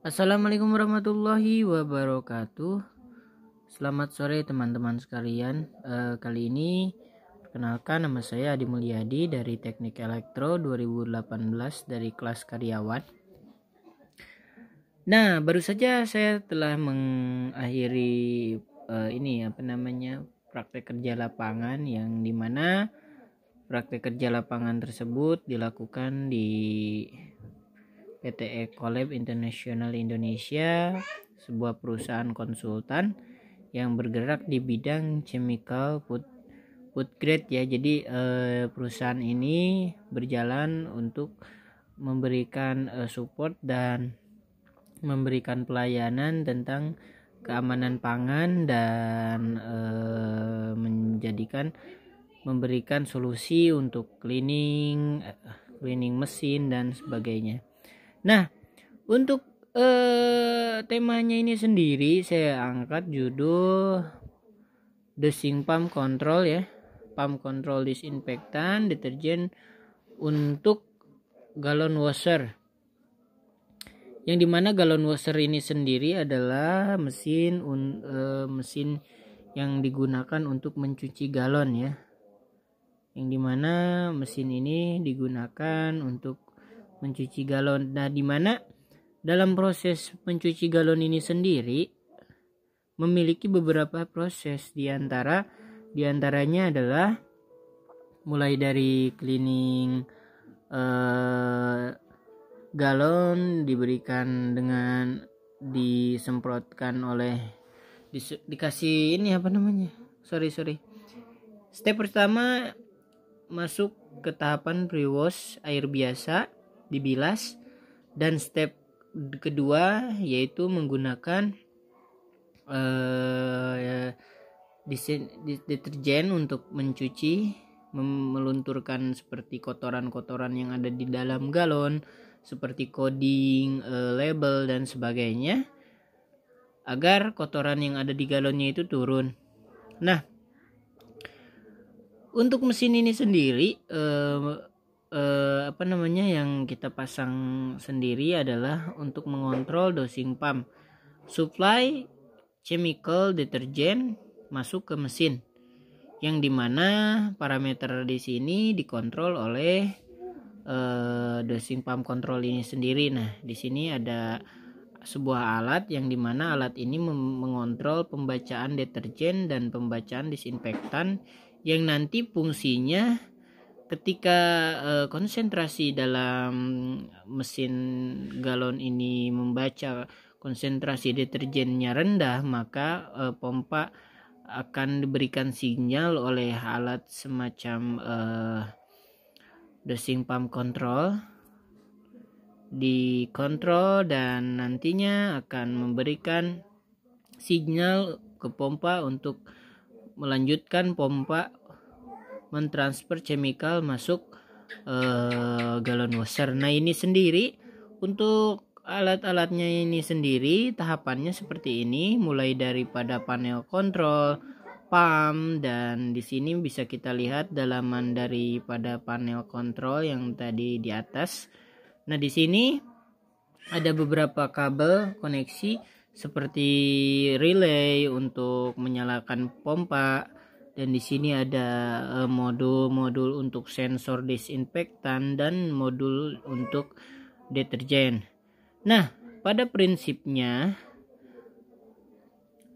Assalamualaikum warahmatullahi wabarakatuh. Selamat sore teman-teman sekalian. E, kali ini perkenalkan nama saya Adi Mulyadi dari Teknik Elektro 2018 dari kelas karyawan. Nah, baru saja saya telah mengakhiri e, ini apa namanya praktek kerja lapangan yang dimana praktek kerja lapangan tersebut dilakukan di PT Ecolab International Indonesia, sebuah perusahaan konsultan yang bergerak di bidang chemical food food grade ya. Jadi eh, perusahaan ini berjalan untuk memberikan eh, support dan memberikan pelayanan tentang keamanan pangan dan eh, menjadikan memberikan solusi untuk cleaning, eh, cleaning mesin dan sebagainya. Nah, untuk eh, temanya ini sendiri saya angkat judul Desing Pump Control ya. Pump Control Disinfektan Deterjen untuk Galon Washer. Yang dimana galon washer ini sendiri adalah mesin un, e, mesin yang digunakan untuk mencuci galon ya. Yang dimana mesin ini digunakan untuk mencuci galon. Nah, di mana dalam proses mencuci galon ini sendiri memiliki beberapa proses di antara di antaranya adalah mulai dari cleaning eh, galon diberikan dengan disemprotkan oleh di, dikasih ini apa namanya? Sorry, sorry. Step pertama masuk ke tahapan pre-wash air biasa dibilas dan step kedua yaitu menggunakan uh, deterjen untuk mencuci melunturkan seperti kotoran-kotoran yang ada di dalam galon seperti coding, uh, label dan sebagainya agar kotoran yang ada di galonnya itu turun. Nah, untuk mesin ini sendiri uh, eh, apa namanya yang kita pasang sendiri adalah untuk mengontrol dosing pump supply chemical deterjen masuk ke mesin yang dimana parameter di sini dikontrol oleh eh, dosing pump control ini sendiri nah di sini ada sebuah alat yang dimana alat ini mengontrol pembacaan deterjen dan pembacaan disinfektan yang nanti fungsinya ketika uh, konsentrasi dalam mesin galon ini membaca konsentrasi deterjennya rendah maka uh, pompa akan diberikan sinyal oleh alat semacam uh, dosing pump control dikontrol dan nantinya akan memberikan sinyal ke pompa untuk melanjutkan pompa mentransfer chemical masuk uh, galon washer. Nah, ini sendiri untuk alat-alatnya ini sendiri tahapannya seperti ini mulai daripada panel kontrol, pump dan di sini bisa kita lihat dalaman daripada panel kontrol yang tadi di atas. Nah, di sini ada beberapa kabel koneksi seperti relay untuk menyalakan pompa dan di sini ada eh, modul-modul untuk sensor disinfektan dan modul untuk deterjen. Nah, pada prinsipnya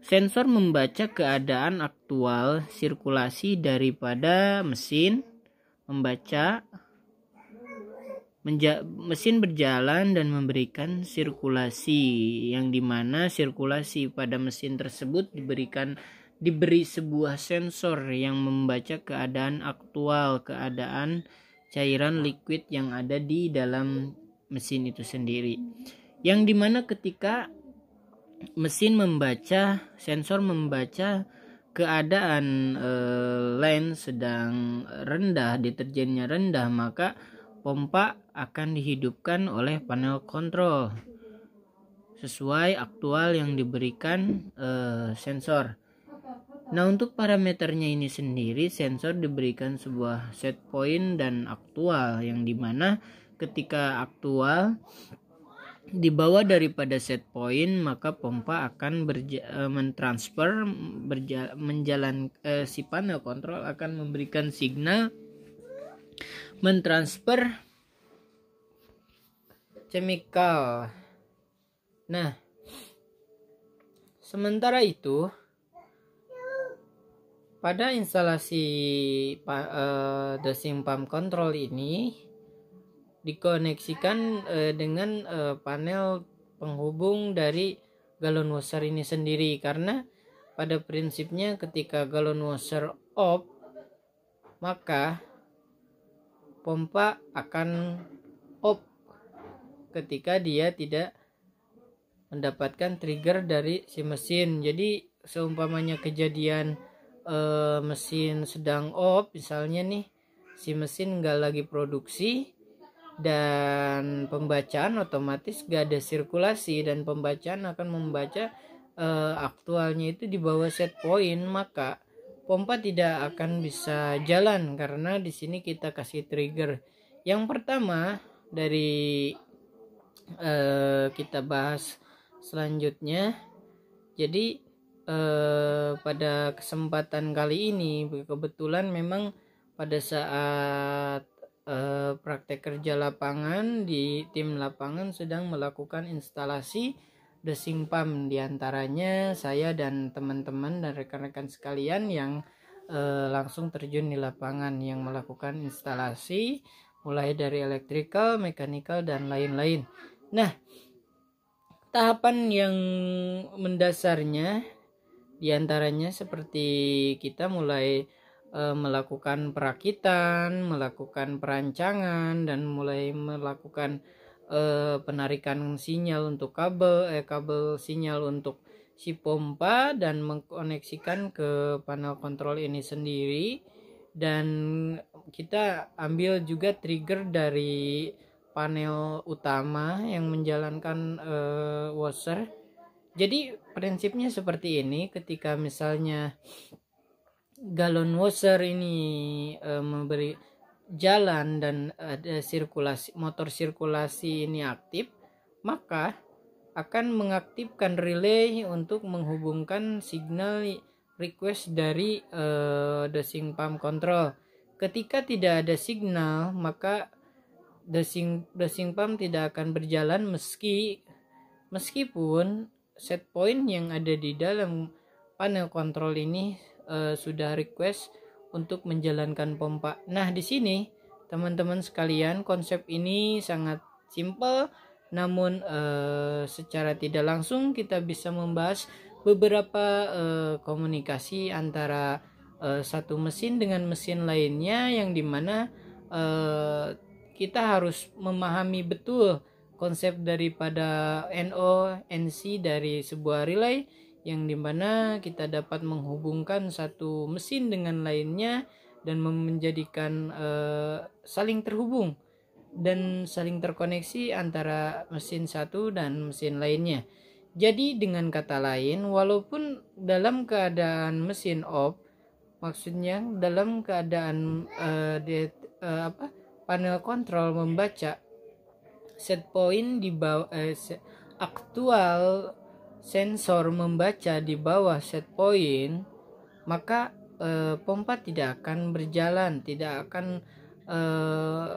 sensor membaca keadaan aktual sirkulasi daripada mesin, membaca Menja mesin berjalan dan memberikan sirkulasi yang dimana sirkulasi pada mesin tersebut diberikan diberi sebuah sensor yang membaca keadaan aktual keadaan cairan liquid yang ada di dalam mesin itu sendiri yang dimana ketika mesin membaca sensor membaca keadaan e, lens sedang rendah deterjennya rendah maka pompa akan dihidupkan oleh panel kontrol sesuai aktual yang diberikan e, sensor Nah untuk parameternya ini sendiri sensor diberikan sebuah set point dan aktual yang dimana ketika aktual di bawah daripada set point maka pompa akan berja e, mentransfer berja menjalan eh, si panel kontrol akan memberikan signal mentransfer chemical. Nah, sementara itu pada instalasi uh, eh, dressing pump control ini dikoneksikan uh, dengan uh, panel penghubung dari galon washer ini sendiri karena pada prinsipnya ketika galon washer off maka pompa akan off ketika dia tidak mendapatkan trigger dari si mesin jadi seumpamanya kejadian uh, mesin sedang off misalnya nih si mesin nggak lagi produksi dan pembacaan otomatis gak ada sirkulasi dan pembacaan akan membaca uh, aktualnya itu di bawah set point maka pompa tidak akan bisa jalan karena di sini kita kasih trigger yang pertama dari uh, kita bahas selanjutnya jadi Eh, pada kesempatan kali ini kebetulan memang pada saat eh, praktek kerja lapangan di tim lapangan sedang melakukan instalasi desing pump diantaranya saya dan teman-teman dan rekan-rekan sekalian yang eh, langsung terjun di lapangan yang melakukan instalasi mulai dari elektrikal, mekanikal dan lain-lain. Nah, tahapan yang mendasarnya di antaranya seperti kita mulai e, melakukan perakitan, melakukan perancangan dan mulai melakukan e, penarikan sinyal untuk kabel eh kabel sinyal untuk si pompa dan mengkoneksikan ke panel kontrol ini sendiri dan kita ambil juga trigger dari panel utama yang menjalankan uh, washer jadi prinsipnya seperti ini ketika misalnya galon washer ini e, memberi jalan dan ada sirkulasi motor sirkulasi ini aktif maka akan mengaktifkan relay untuk menghubungkan signal request dari eh, e, dosing pump control. Ketika tidak ada signal, maka dosing dosing pump tidak akan berjalan meski meskipun set point yang ada di dalam panel kontrol ini uh, sudah request untuk menjalankan pompa. Nah, di sini teman-teman sekalian, konsep ini sangat simple namun uh, secara tidak langsung kita bisa membahas beberapa uh, komunikasi antara uh, satu mesin dengan mesin lainnya yang dimana kita harus memahami betul konsep daripada NO NC dari sebuah relay yang dimana kita dapat menghubungkan satu mesin dengan lainnya dan menjadikan uh, saling terhubung dan saling terkoneksi antara mesin satu dan mesin lainnya. Jadi dengan kata lain, walaupun dalam keadaan mesin off, maksudnya dalam keadaan uh, det, uh, apa panel kontrol membaca set point di bawah eh, aktual sensor membaca di bawah set point maka eh, pompa tidak akan berjalan tidak akan eh,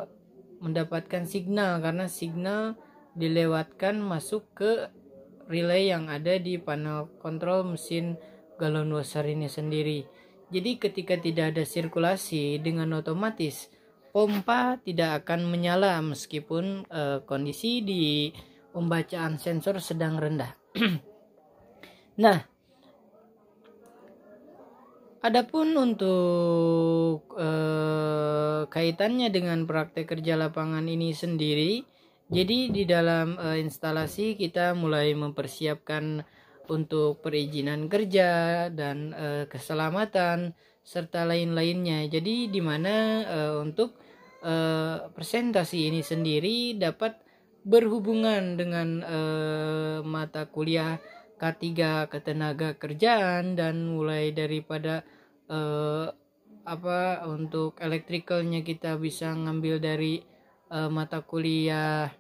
mendapatkan signal karena signal dilewatkan masuk ke relay yang ada di panel kontrol mesin galon washer ini sendiri jadi ketika tidak ada sirkulasi dengan otomatis pompa tidak akan menyala meskipun e, kondisi di pembacaan sensor sedang rendah. nah, adapun untuk e, kaitannya dengan praktek kerja lapangan ini sendiri, jadi di dalam e, instalasi kita mulai mempersiapkan untuk perizinan kerja dan e, keselamatan serta lain-lainnya. Jadi di mana e, untuk uh, presentasi ini sendiri dapat berhubungan dengan uh, mata kuliah K3 ketenaga kerjaan dan mulai daripada uh, apa untuk elektrikalnya kita bisa ngambil dari uh, mata kuliah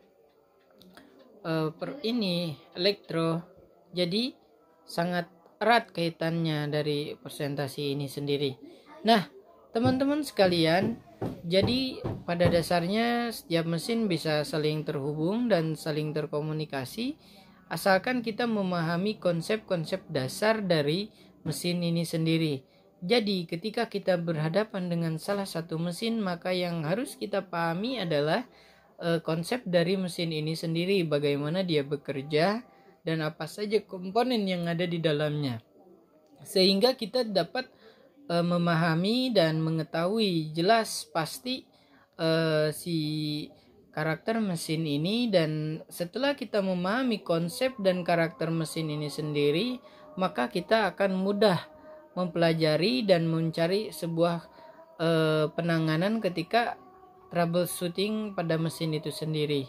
uh, per ini elektro jadi sangat erat kaitannya dari presentasi ini sendiri nah teman-teman sekalian jadi pada dasarnya setiap mesin bisa saling terhubung dan saling terkomunikasi asalkan kita memahami konsep-konsep dasar dari mesin ini sendiri. Jadi ketika kita berhadapan dengan salah satu mesin maka yang harus kita pahami adalah e, konsep dari mesin ini sendiri, bagaimana dia bekerja dan apa saja komponen yang ada di dalamnya. Sehingga kita dapat e, memahami dan mengetahui jelas pasti e, si karakter mesin ini dan setelah kita memahami konsep dan karakter mesin ini sendiri maka kita akan mudah mempelajari dan mencari sebuah e, penanganan ketika troubleshooting pada mesin itu sendiri.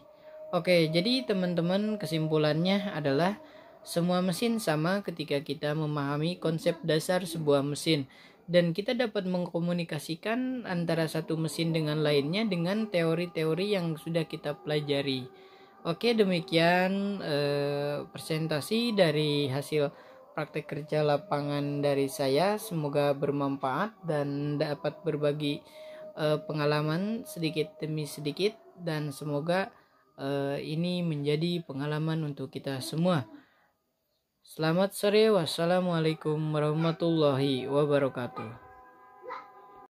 Oke, jadi teman-teman kesimpulannya adalah semua mesin sama ketika kita memahami konsep dasar sebuah mesin dan kita dapat mengkomunikasikan antara satu mesin dengan lainnya dengan teori-teori yang sudah kita pelajari. Oke, demikian eh, presentasi dari hasil praktek kerja lapangan dari saya. Semoga bermanfaat dan dapat berbagi eh, pengalaman sedikit demi sedikit dan semoga eh, ini menjadi pengalaman untuk kita semua. Selamat sore, wassalamualaikum warahmatullahi wabarakatuh.